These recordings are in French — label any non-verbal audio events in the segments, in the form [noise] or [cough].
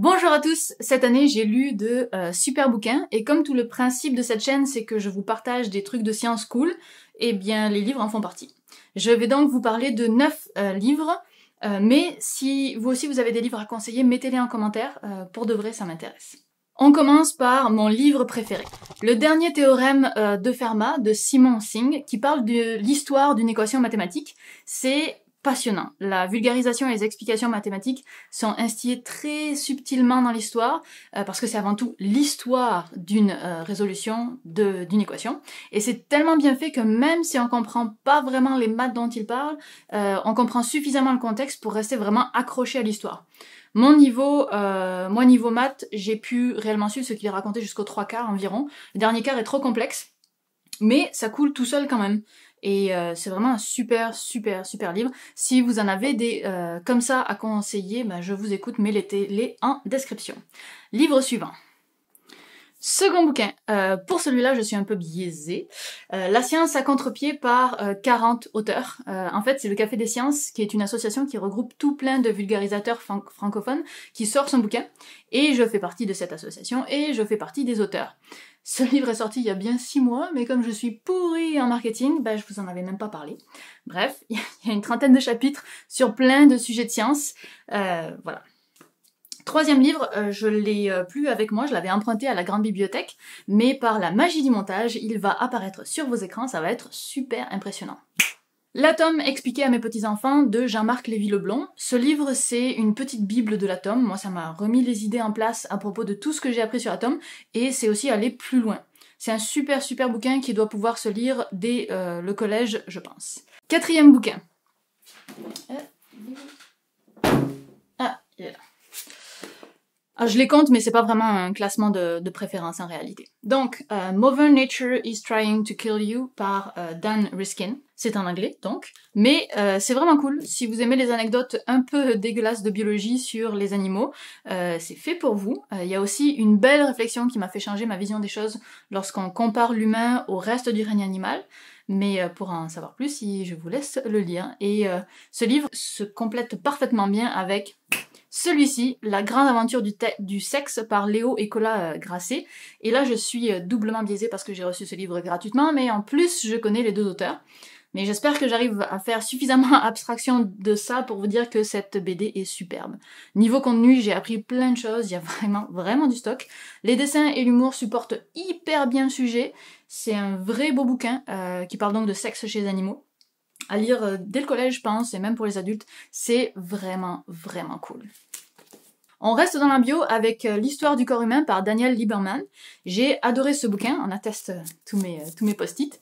Bonjour à tous, cette année j'ai lu de euh, super bouquins et comme tout le principe de cette chaîne c'est que je vous partage des trucs de science cool, eh bien les livres en font partie. Je vais donc vous parler de 9 euh, livres, euh, mais si vous aussi vous avez des livres à conseiller, mettez-les en commentaire, pour de vrai ça m'intéresse. On commence par mon livre préféré, le dernier théorème de Fermat de Simon Singh qui parle de l'histoire d'une équation mathématique. C'est passionnant. La vulgarisation et les explications mathématiques sont instillées très subtilement dans l'histoire, euh, parce que c'est avant tout l'histoire d'une euh, résolution d'une équation. Et c'est tellement bien fait que même si on comprend pas vraiment les maths dont il parle, euh, on comprend suffisamment le contexte pour rester vraiment accroché à l'histoire. Mon niveau, moi niveau maths, j'ai pu réellement suivre ce qu'il racontait jusqu'aux trois quarts environ. Le dernier quart est trop complexe, mais ça coule tout seul quand même. Et euh, c'est vraiment un super, super, super livre. Si vous en avez des euh, comme ça à conseiller, ben je vous écoute, mais les en description. Livre suivant. Second bouquin. Euh, pour celui-là, je suis un peu biaisée. Euh, la science à contre-pied par 40 euh, auteurs. en fait, c'est le Café des sciences qui est une association qui regroupe tout plein de vulgarisateurs francophones qui sort son bouquin. Et je fais partie de cette association et je fais partie des auteurs. Ce livre est sorti il y a bien six mois, mais comme je suis pourrie en marketing, ben, je vous en avais même pas parlé. Bref, [laughs] il y a une trentaine de chapitres sur plein de sujets de science. voilà. Troisième livre, euh, je l'ai euh, plus avec moi, je l'avais emprunté à la grande bibliothèque, mais par la magie du montage, il va apparaître sur vos écrans, ça va être super impressionnant. L'atome expliqué à mes petits-enfants de Jean-Marc lévy leblond Ce livre, c'est une petite bible de l'atome. Moi, ça m'a remis les idées en place à propos de tout ce que j'ai appris sur l'atome et c'est aussi aller plus loin. C'est un super super bouquin qui doit pouvoir se lire dès euh, le collège, je pense. Quatrième bouquin. Ah, il est là. Ah, je les compte, mais c'est pas vraiment un classement de, préférence en réalité. Donc, euh, Mother Nature is Trying to Kill You par euh, Dan Riskin. C'est en anglais, donc. Mais euh, c'est vraiment cool. Si vous aimez les anecdotes un peu dégueulasses de biologie sur les animaux, c'est fait pour vous. Il y a aussi une belle réflexion qui m'a fait changer ma vision des choses lorsqu'on compare l'humain au reste du règne animal. Mais pour en savoir plus, je vous laisse le lien. Et ce livre se complète parfaitement bien avec celui-ci, La grande aventure du, sexe par Léo et euh, Grasset. Et là, je suis euh, doublement biaisée parce que j'ai reçu ce livre gratuitement, mais en plus, je connais les deux auteurs. Mais j'espère que j'arrive à faire suffisamment [laughs] abstraction de ça pour vous dire que cette BD est superbe. Niveau contenu, j'ai appris plein de choses, il y a [laughs] vraiment, vraiment du stock. Les dessins et l'humour supportent hyper bien le sujet. C'est un vrai beau bouquin euh, qui parle donc de sexe chez les animaux à lire euh, dès le collège, je pense, et même pour les adultes. C'est vraiment, vraiment cool. On reste dans la bio avec euh, L'histoire du corps humain par Daniel Lieberman. J'ai adoré ce bouquin, on atteste euh, tous mes, tous mes post-it.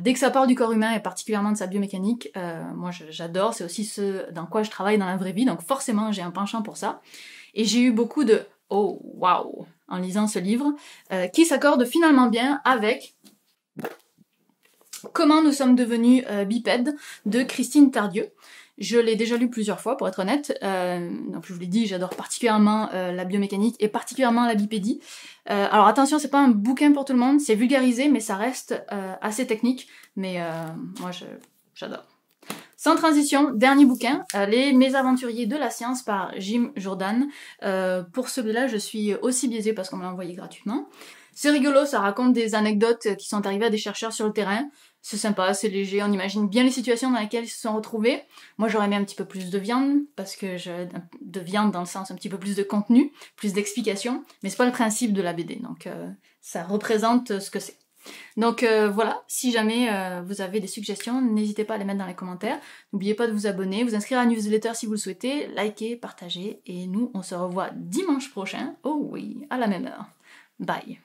dès que ça part du corps humain et particulièrement de sa biomécanique, moi j'adore, c'est aussi ce dans quoi je travaille dans la vraie vie, donc forcément j'ai un penchant pour ça. Et j'ai eu beaucoup de oh waouh en lisant ce livre, qui s'accorde finalement bien avec Comment nous sommes devenus euh, bipèdes de Christine Tardieu. Je l'ai déjà lu plusieurs fois, pour être honnête. Euh, donc je vous l'ai dit, j'adore particulièrement euh, la biomécanique et particulièrement la bipédie. alors attention, c'est pas un bouquin pour tout le monde, c'est vulgarisé, mais ça reste assez technique. Mais moi, j'adore. Sans transition, dernier bouquin, euh, Les Mésaventuriers de la science par Jim Jordan. Euh, pour celui-là, je suis aussi biaisée parce qu'on m'a envoyé gratuitement. C'est rigolo, ça raconte des anecdotes qui sont arrivées à des chercheurs sur le terrain. C'est sympa, c'est léger, on imagine bien les situations dans lesquelles ils se sont retrouvés. Moi, j'aurais aimé un petit peu plus de viande, parce que je, de viande dans le sens un petit peu plus de contenu, plus d'explications, mais c'est pas le principe de la BD, donc euh, ça représente ce que c'est. Donc euh, voilà, si jamais euh, vous avez des suggestions, n'hésitez pas à les mettre dans les commentaires. N'oubliez pas de vous abonner, vous inscrire à la newsletter si vous le souhaitez, liker, partager. Et nous, on se revoit dimanche prochain. Oh oui, à la même heure. Bye.